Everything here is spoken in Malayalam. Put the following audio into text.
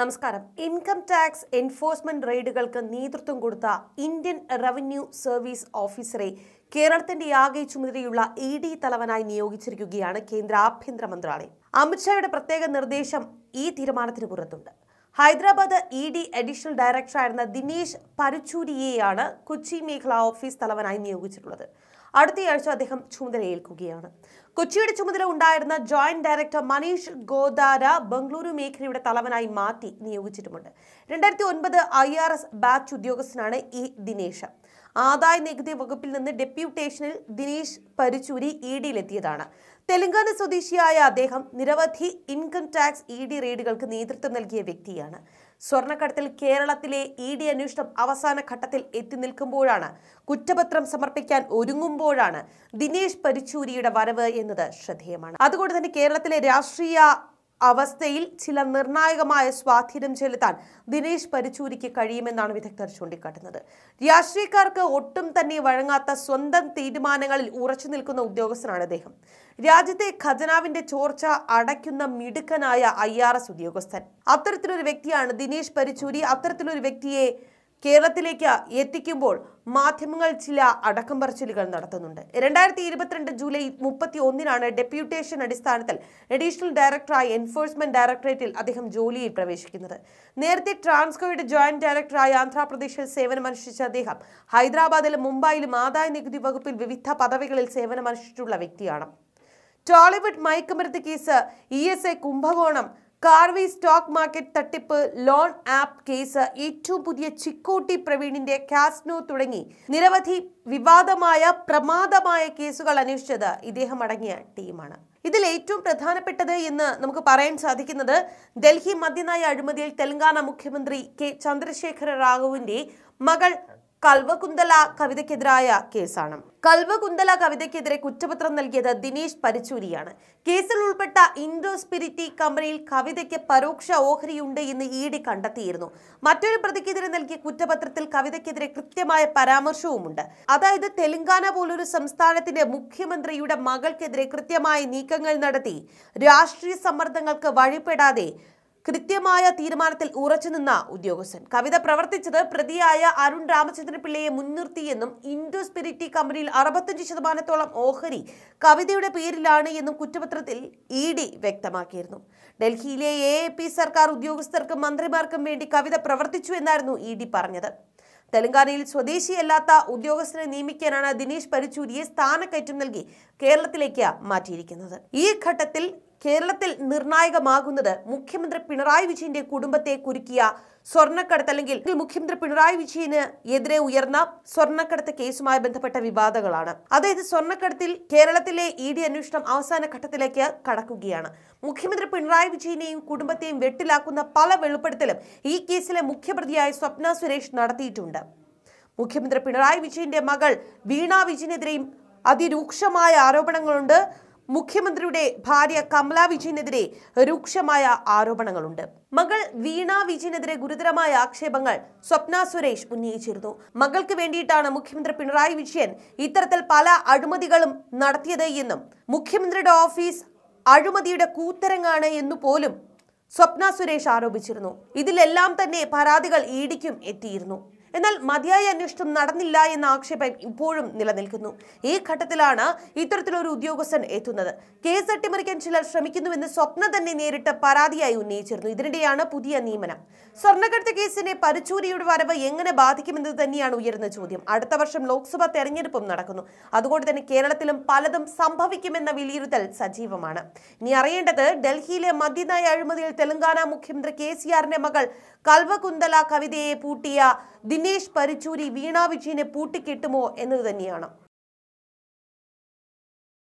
നമസ്കാരം ഇൻകം ടാക്സ് എൻഫോഴ്സ്മെന്റ് റെയ്ഡുകൾക്ക് നേതൃത്വം കൊടുത്ത ഇന്ത്യൻ റവന്യൂ സർവീസ് ഓഫീസറെ കേരളത്തിന്റെ ആകെ ചുമതലയുള്ള ഇ ഡി തലവനായി നിയോഗിച്ചിരിക്കുകയാണ് കേന്ദ്ര ആഭ്യന്തര മന്ത്രാലയം അമിത്ഷായുടെ പ്രത്യേക നിർദ്ദേശം ഈ തീരുമാനത്തിന് പുറത്തുണ്ട് ഹൈദരാബാദ് ഇ ഡി അഡീഷണൽ ഡയറക്ടറായിരുന്ന ദിനേശ് പരുച്ചൂരിയെയാണ് കൊച്ചി മേഖലാ ഓഫീസ് തലവനായി നിയോഗിച്ചിട്ടുള്ളത് അടുത്തയാഴ്ച അദ്ദേഹം ചുമതലയേൽക്കുകയാണ് കൊച്ചിയുടെ ചുമതല ഉണ്ടായിരുന്ന ജോയിന്റ് ഡയറക്ടർ മനീഷ് ഗോദാര ബംഗളൂരു മേഖലയുടെ തലവനായി മാറ്റി നിയോഗിച്ചിട്ടുമുണ്ട് രണ്ടായിരത്തി ഒൻപത് ഐ ആർ എസ് ബാച്ച് ഉദ്യോഗസ്ഥനാണ് ഇ ദിനേശ് ആദായ നികുതി വകുപ്പിൽ നിന്ന് ഡെപ്യൂട്ടേഷനിൽ ദിനേശ് പരിച്ചൂരി ഇ ഡിയിലെത്തിയതാണ് തെലങ്കാന സ്വദേശിയായ അദ്ദേഹം നിരവധി ഇൻകം ടാക്സ് ഇ ഡി റെയ്ഡുകൾക്ക് നേതൃത്വം നൽകിയ വ്യക്തിയാണ് സ്വർണ്ണക്കടത്തിൽ കേരളത്തിലെ ഇ ഡി അന്വേഷണം അവസാന ഘട്ടത്തിൽ എത്തി നിൽക്കുമ്പോഴാണ് കുറ്റപത്രം സമർപ്പിക്കാൻ ഒരുങ്ങുമ്പോഴാണ് ദിനേശ് പരിച്ചൂരിയുടെ വരവ് എന്നത് ശ്രദ്ധേയമാണ് അതുകൊണ്ട് തന്നെ കേരളത്തിലെ രാഷ്ട്രീയ അവസ്ഥയിൽ ചില നിർണായകമായ സ്വാധീനം ചെലുത്താൻ ദിനേശ് പരിച്ചൂരിക്ക് കഴിയുമെന്നാണ് വിദഗ്ധർ ചൂണ്ടിക്കാട്ടുന്നത് രാഷ്ട്രീയക്കാർക്ക് ഒട്ടും തന്നെ വഴങ്ങാത്ത സ്വന്തം തീരുമാനങ്ങളിൽ ഉറച്ചു നിൽക്കുന്ന ഉദ്യോഗസ്ഥനാണ് അദ്ദേഹം രാജ്യത്തെ ഖജനാവിന്റെ ചോർച്ച അടയ്ക്കുന്ന മിടുക്കനായ ഐ ഉദ്യോഗസ്ഥൻ അത്തരത്തിലൊരു വ്യക്തിയാണ് ദിനേശ് പരിച്ചൂരി അത്തരത്തിലൊരു വ്യക്തിയെ കേരളത്തിലേക്ക് എത്തിക്കുമ്പോൾ മാധ്യമങ്ങൾ ചില അടക്കം പറച്ചിലുകൾ നടത്തുന്നുണ്ട് രണ്ടായിരത്തി ഇരുപത്തിരണ്ട് ജൂലൈ മുപ്പത്തി ഒന്നിനാണ് ഡെപ്യൂട്ടേഷൻ അടിസ്ഥാനത്തിൽ അഡീഷണൽ ഡയറക്ടറായി എൻഫോഴ്സ്മെന്റ് ഡയറക്ടറേറ്റിൽ അദ്ദേഹം ജോലിയിൽ പ്രവേശിക്കുന്നത് നേരത്തെ ട്രാൻസ്കോയുടെ ജോയിന്റ് ഡയറക്ടറായി ആന്ധ്രാപ്രദേശിൽ സേവനമനുഷ്ഠിച്ച അദ്ദേഹം ഹൈദരാബാദിലും മുംബൈയിലും ആദായ നികുതി വകുപ്പിൽ വിവിധ പദവികളിൽ സേവനമനുഷ്ഠിച്ചിട്ടുള്ള വ്യക്തിയാണ് ടോളിവുഡ് മയക്കുമരുത്ത് കേസ് ഇ എസ് എ കുംഭകോണം കാർവി സ്റ്റോക്ക് മാർക്കറ്റ് തട്ടിപ്പ് ലോൺ ആപ്പ് കേസ് ഏറ്റവും പുതിയ ചിക്കോട്ടി പ്രവീണിന്റെ കാസ്നോ തുടങ്ങി നിരവധി വിവാദമായ പ്രമാദമായ കേസുകൾ അന്വേഷിച്ചത് ഇദ്ദേഹം അടങ്ങിയ ടീമാണ് ഇതിൽ ഏറ്റവും പ്രധാനപ്പെട്ടത് എന്ന് നമുക്ക് പറയാൻ സാധിക്കുന്നത് ഡൽഹി മദ്യനായ അഴിമതിയിൽ തെലങ്കാന മുഖ്യമന്ത്രി കെ ചന്ദ്രശേഖര റാവുവിന്റെ മകൾ കൽവകുന്തല കവിതയ്ക്കെതിരായ കേസാണ് കൽവകുന്തല കവിതയ്ക്കെതിരെ കുറ്റപത്രം നൽകിയത് ദിനേശ് പരിച്ചൂരിയാണ് കേസിൽ ഉൾപ്പെട്ട ഇൻഡോ സ്പിരിറ്റി കമ്പനിയിൽ കവിതയ്ക്ക് പരോക്ഷ ഓഹരിയുണ്ട് എന്ന് ഇ ഡി കണ്ടെത്തിയിരുന്നു മറ്റൊരു പ്രതിക്കെതിരെ നൽകിയ കുറ്റപത്രത്തിൽ കവിതയ്ക്കെതിരെ കൃത്യമായ പരാമർശവുമുണ്ട് അതായത് തെലങ്കാന പോലൊരു സംസ്ഥാനത്തിന്റെ മുഖ്യമന്ത്രിയുടെ മകൾക്കെതിരെ കൃത്യമായ നീക്കങ്ങൾ നടത്തി രാഷ്ട്രീയ സമ്മർദ്ദങ്ങൾക്ക് വഴിപ്പെടാതെ കൃത്യമായ തീരുമാനത്തിൽ ഉറച്ചുനിന്ന ഉദ്യോഗസ്ഥൻ കവിത പ്രവർത്തിച്ചത് പ്രതിയായ അരുൺ രാമചന്ദ്രൻ പിള്ളയെ മുൻനിർത്തിയെന്നും ഇൻഡോ സ്പിരിറ്റി കമ്പനിയിൽ അറുപത്തഞ്ച് ശതമാനത്തോളം ഓഹരി കവിതയുടെ പേരിലാണ് എന്നും കുറ്റപത്രത്തിൽ ഇ ഡി വ്യക്തമാക്കിയിരുന്നു ഡൽഹിയിലെ എ സർക്കാർ ഉദ്യോഗസ്ഥർക്കും മന്ത്രിമാർക്കും വേണ്ടി കവിത പ്രവർത്തിച്ചു എന്നായിരുന്നു ഇ ഡി പറഞ്ഞത് തെലങ്കാനയിൽ സ്വദേശിയല്ലാത്ത ഉദ്യോഗസ്ഥനെ നിയമിക്കാനാണ് ദിനേശ് പരിച്ചൂരിയെ സ്ഥാനക്കയറ്റം നൽകി കേരളത്തിലേക്ക് മാറ്റിയിരിക്കുന്നത് ഈ ഘട്ടത്തിൽ കേരളത്തിൽ നിർണായകമാകുന്നത് മുഖ്യമന്ത്രി പിണറായി വിജയന്റെ കുടുംബത്തെ കുരുക്കിയ സ്വർണ്ണക്കടത്ത് അല്ലെങ്കിൽ മുഖ്യമന്ത്രി പിണറായി വിജയന് എതിരെ ഉയർന്ന സ്വർണ്ണക്കടത്ത് കേസുമായി ബന്ധപ്പെട്ട വിവാദങ്ങളാണ് അതായത് സ്വർണ്ണക്കടത്തിൽ കേരളത്തിലെ ഇ ഡി അന്വേഷണം അവസാന ഘട്ടത്തിലേക്ക് കടക്കുകയാണ് മുഖ്യമന്ത്രി പിണറായി വിജയനെയും കുടുംബത്തെയും വെട്ടിലാക്കുന്ന പല വെളിപ്പെടുത്തലും ഈ കേസിലെ മുഖ്യപ്രതിയായ സ്വപ്ന സുരേഷ് നടത്തിയിട്ടുണ്ട് മുഖ്യമന്ത്രി പിണറായി വിജയന്റെ മകൾ വീണ വിജയനെതിരെയും അതിരൂക്ഷമായ ആരോപണങ്ങളുണ്ട് മുഖ്യമന്ത്രിയുടെ ഭാര്യ കമല വിജയനെതിരെ രൂക്ഷമായ ആരോപണങ്ങളുണ്ട് മകൾ വീണ വിജയനെതിരെ ഗുരുതരമായ ആക്ഷേപങ്ങൾ സ്വപ്ന സുരേഷ് ഉന്നയിച്ചിരുന്നു മകൾക്ക് വേണ്ടിയിട്ടാണ് മുഖ്യമന്ത്രി പിണറായി വിജയൻ ഇത്തരത്തിൽ പല അഴിമതികളും നടത്തിയത് എന്നും മുഖ്യമന്ത്രിയുടെ ഓഫീസ് അഴിമതിയുടെ കൂത്തരങ്ങാണ് എന്നു പോലും സ്വപ്ന സുരേഷ് ആരോപിച്ചിരുന്നു ഇതിലെല്ലാം തന്നെ പരാതികൾ ഇടിക്കും എത്തിയിരുന്നു എന്നാൽ മതിയായ അന്വേഷണം നടന്നില്ല എന്ന ആക്ഷേപം ഇപ്പോഴും നിലനിൽക്കുന്നു ഈ ഘട്ടത്തിലാണ് ഇത്തരത്തിലൊരു ഉദ്യോഗസ്ഥൻ എത്തുന്നത് കേസ് അട്ടിമറിക്കാൻ ചിലർ ശ്രമിക്കുന്നുവെന്ന് സ്വപ്ന തന്നെ നേരിട്ട് പരാതിയായി ഉന്നയിച്ചിരുന്നു ഇതിനിടെയാണ് പുതിയ നിയമനം സ്വർണ്ണക്കടത്ത് കേസിനെ പരച്ചൂരിയുടെ വരവ് എങ്ങനെ ബാധിക്കുമെന്നത് തന്നെയാണ് ഉയരുന്ന ചോദ്യം അടുത്ത വർഷം ലോക്സഭാ തെരഞ്ഞെടുപ്പും നടക്കുന്നു അതുകൊണ്ട് തന്നെ കേരളത്തിലും പലതും സംഭവിക്കുമെന്ന വിലയിരുത്തൽ സജീവമാണ് ഇനി അറിയേണ്ടത് ഡൽഹിയിലെ മദ്യനായ അഴിമതിയിൽ തെലങ്കാന മുഖ്യമന്ത്രി കെ മകൾ കൽവകുന്തല കവിതയെ പൂട്ടിയ ദിനേശ് പരിച്ചൂരി വീണാ വിജയനെ പൂട്ടിക്കെട്ടുമോ എന്നത് തന്നെയാണ്